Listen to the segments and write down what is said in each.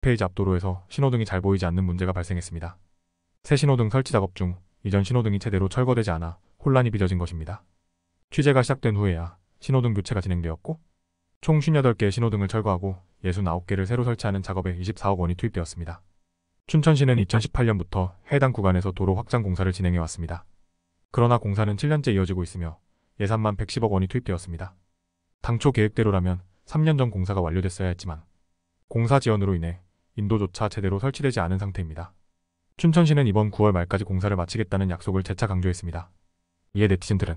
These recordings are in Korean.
페이지 앞도로에서 신호등이 잘 보이지 않는 문제가 발생했습니다. 새 신호등 설치 작업 중 이전 신호등이 제대로 철거되지 않아 혼란이 빚어진 것입니다. 취재가 시작된 후에야 신호등 교체가 진행되었고 총 58개의 신호등을 철거하고 69개를 새로 설치하는 작업에 24억 원이 투입되었습니다. 춘천시는 2018년부터 해당 구간에서 도로 확장 공사를 진행해왔습니다. 그러나 공사는 7년째 이어지고 있으며 예산만 110억 원이 투입되었습니다. 당초 계획대로라면 3년 전 공사가 완료됐어야 했지만 공사 지연으로 인해 인도조차 제대로 설치되지 않은 상태입니다. 춘천시는 이번 9월 말까지 공사를 마치겠다는 약속을 재차 강조했습니다. 이에 네티즌들은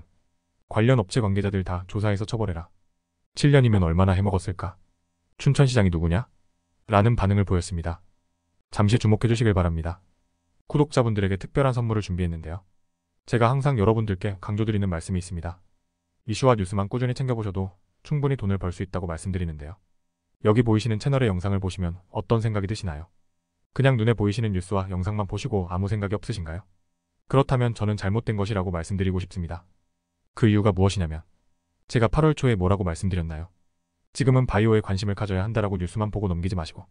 관련 업체 관계자들 다 조사해서 처벌해라. 7년이면 얼마나 해먹었을까? 춘천시장이 누구냐? 라는 반응을 보였습니다. 잠시 주목해 주시길 바랍니다. 구독자분들에게 특별한 선물을 준비했는데요. 제가 항상 여러분들께 강조드리는 말씀이 있습니다. 이슈와 뉴스만 꾸준히 챙겨보셔도 충분히 돈을 벌 수 있다고 말씀드리는데요. 여기 보이시는 채널의 영상을 보시면 어떤 생각이 드시나요? 그냥 눈에 보이시는 뉴스와 영상만 보시고 아무 생각이 없으신가요? 그렇다면 저는 잘못된 것이라고 말씀드리고 싶습니다. 그 이유가 무엇이냐면 제가 8월 초에 뭐라고 말씀드렸나요? 지금은 바이오에 관심을 가져야 한다라고 뉴스만 보고 넘기지 마시고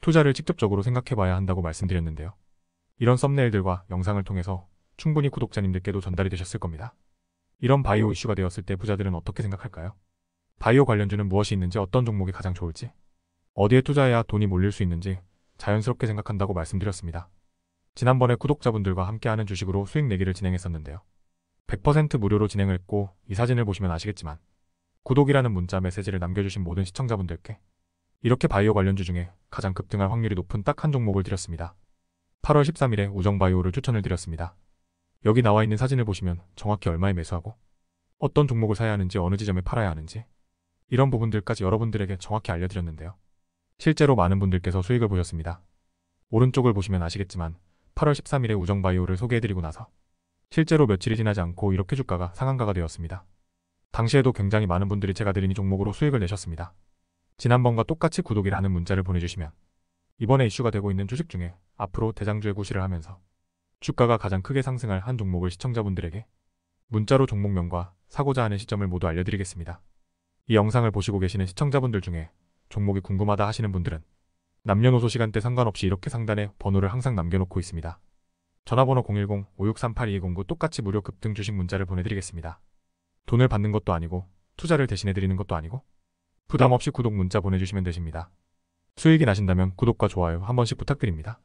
투자를 직접적으로 생각해봐야 한다고 말씀드렸는데요. 이런 썸네일들과 영상을 통해서 충분히 구독자님들께도 전달이 되셨을 겁니다. 이런 바이오 이슈가 되었을 때 부자들은 어떻게 생각할까요? 바이오 관련주는 무엇이 있는지 어떤 종목이 가장 좋을지 어디에 투자해야 돈이 몰릴 수 있는지 자연스럽게 생각한다고 말씀드렸습니다. 지난번에 구독자분들과 함께하는 주식으로 수익 내기를 진행했었는데요. 100% 무료로 진행했고 이 사진을 보시면 아시겠지만 구독이라는 문자 메시지를 남겨주신 모든 시청자분들께 이렇게 바이오 관련주 중에 가장 급등할 확률이 높은 딱 한 종목을 드렸습니다. 8월 13일에 우정바이오를 추천을 드렸습니다. 여기 나와 있는 사진을 보시면 정확히 얼마에 매수하고 어떤 종목을 사야 하는지 어느 지점에 팔아야 하는지 이런 부분들까지 여러분들에게 정확히 알려드렸는데요. 실제로 많은 분들께서 수익을 보셨습니다. 오른쪽을 보시면 아시겠지만 8월 13일에 우정바이오를 소개해드리고 나서 실제로 며칠이 지나지 않고 이렇게 주가가 상한가가 되었습니다. 당시에도 굉장히 많은 분들이 제가 드린 이 종목으로 수익을 내셨습니다. 지난번과 똑같이 구독이라는 문자를 보내주시면 이번에 이슈가 되고 있는 주식 중에 앞으로 대장주의 구실을 하면서 주가가 가장 크게 상승할 한 종목을 시청자분들에게 문자로 종목명과 사고자 하는 시점을 모두 알려드리겠습니다. 이 영상을 보시고 계시는 시청자분들 중에 종목이 궁금하다 하시는 분들은 남녀노소 시간대 상관없이 이렇게 상단에 번호를 항상 남겨놓고 있습니다. 전화번호 0 1 0 5 6 3 8 2 0 9 똑같이 무료 급등 주식 문자를 보내드리겠습니다. 돈을 받는 것도 아니고 투자를 대신해드리는 것도 아니고 부담 없이 구독 문자 보내주시면 되십니다. 수익이 나신다면 구독과 좋아요 한 번씩 부탁드립니다.